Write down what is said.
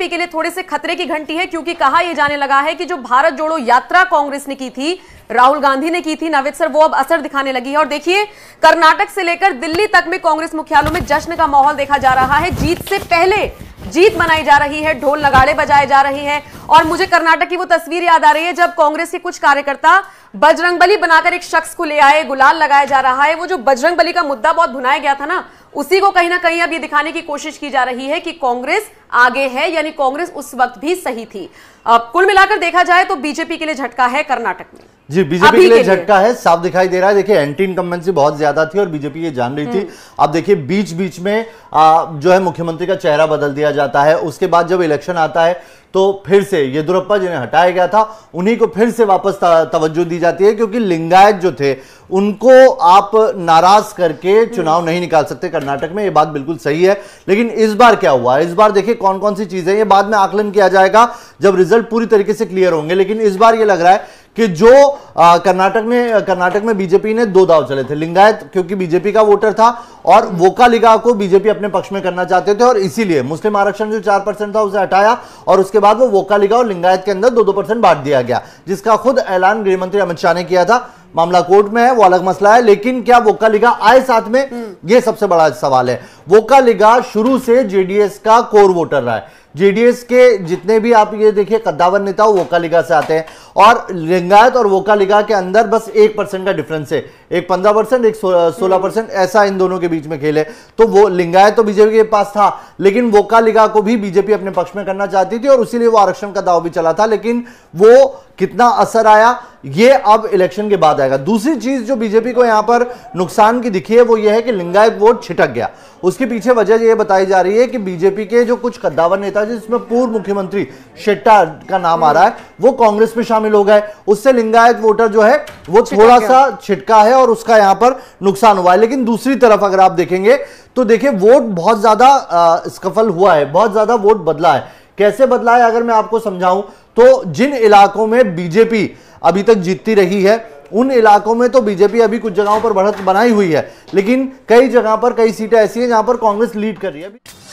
BJP के लिए थोड़े से खतरे की घंटी है क्योंकि कहा यह जाने लगा है कि जो भारत जोड़ो यात्रा कांग्रेस ने की थी राहुल गांधी ने की थी नवेद सर वो अब असर दिखाने लगी है और देखिए कर्नाटक से लेकर दिल्ली तक में कांग्रेस मुख्यालयों में जश्न का माहौल देखा जा रहा है जीत से पहले जीत मनाई जा रही है ढोल नगाड़े बजाए जा रहे हैं और मुझे कर्नाटक की वो तस्वीर याद आ रही है जब कांग्रेस के कुछ कार्यकर्ता बजरंगबली बनाकर एक शख्स को ले आए गुलाल लगाया जा रहा है वो जो बजरंगबली का मुद्दा बहुत भुनाया गया था ना उसी को कहीं ना कहीं अब ये दिखाने की कोशिश की जा रही है कि कांग्रेस आगे है यानी कांग्रेस उस वक्त भी सही थी अब कुल मिलाकर देखा जाए तो बीजेपी के लिए झटका है कर्नाटक में जी बीजेपी के लिए झटका है साफ दिखाई दे रहा है देखिए एंटी इनकम्बेंसी बहुत ज्यादा थी और बीजेपी ये जान रही थी हम्म। अब देखिए बीच बीच में आ, जो है मुख्यमंत्री का चेहरा बदल दिया जाता है उसके बाद जब इलेक्शन आता है तो फिर से येदुरप्पा जिन्हें हटाया गया था उन्हीं को फिर से वापस तवज्जो दी जाती है क्योंकि लिंगायत जो थे उनको आप नाराज करके हम्म। चुनाव नहीं निकाल सकते कर्नाटक में ये बात बिल्कुल सही है लेकिन इस बार क्या हुआ इस बार देखिए कौन कौन सी चीजें ये बाद में आकलन किया जाएगा जब रिजल्ट पूरी तरीके से क्लियर होंगे लेकिन इस बार ये लग रहा है कि जो कर्नाटक में कर्नाटक में बीजेपी ने दो दाव चले थे लिंगायत क्योंकि बीजेपी का वोटर था और वोका लिगा को बीजेपी अपने पक्ष में करना चाहते थे और इसीलिए मुस्लिम आरक्षण जो चार परसेंट था उसे हटाया और उसके बाद वो वोका लिगा और लिंगायत के अंदर दो दो परसेंट बांट दिया गया जिसका खुद ऐलान गृहमंत्री अमित शाह ने किया था मामला कोर्ट में है वो अलग मसला है लेकिन क्या वोका लिगा आए साथ में हम्म। ये सबसे बड़ा सवाल है वोका लिगा शुरू से जेडीएस का कोर वोटर रहा है जेडीएस के जितने भी आप ये देखिए कद्दावर नेता वो वोका लिगा से आते हैं और लिंगायत और वोका लिगा के अंदर बस एक परसेंट का डिफरेंस है एक पंद्रह परसेंट एक सोलह हम्म। परसेंट ऐसा इन दोनों के बीच में खेल है तो वो लिंगायत तो बीजेपी के पास था लेकिन वोका लिगा को भी बीजेपी अपने पक्ष में करना चाहती थी और उसीलिए वो आरक्षण का दाव भी चला था लेकिन वो कितना असर आया ये अब इलेक्शन के बाद आएगा दूसरी चीज जो बीजेपी को यहां पर नुकसान की दिखी है वो ये है कि लिंगायत वोट छिटक गया उसके पीछे वजह यह बताई जा रही है कि बीजेपी के जो कुछ कद्दावर नेता जिसमें पूर्व मुख्यमंत्री शेट्टा का नाम आ रहा है वो कांग्रेस में शामिल हो गए उससे लिंगायत वोटर जो है वो थोड़ा सा छिटका है और उसका यहां पर नुकसान हुआ है लेकिन दूसरी तरफ अगर आप देखेंगे तो देखिए वोट बहुत ज्यादा स्कफल हुआ है बहुत ज्यादा वोट बदला है कैसे बदला है अगर मैं आपको समझाऊं तो जिन इलाकों में बीजेपी अभी तक जीतती रही है उन इलाकों में तो बीजेपी अभी कुछ जगहों पर बढ़त बनाई हुई है लेकिन कई जगह पर कई सीटें ऐसी हैं जहां पर कांग्रेस लीड कर रही है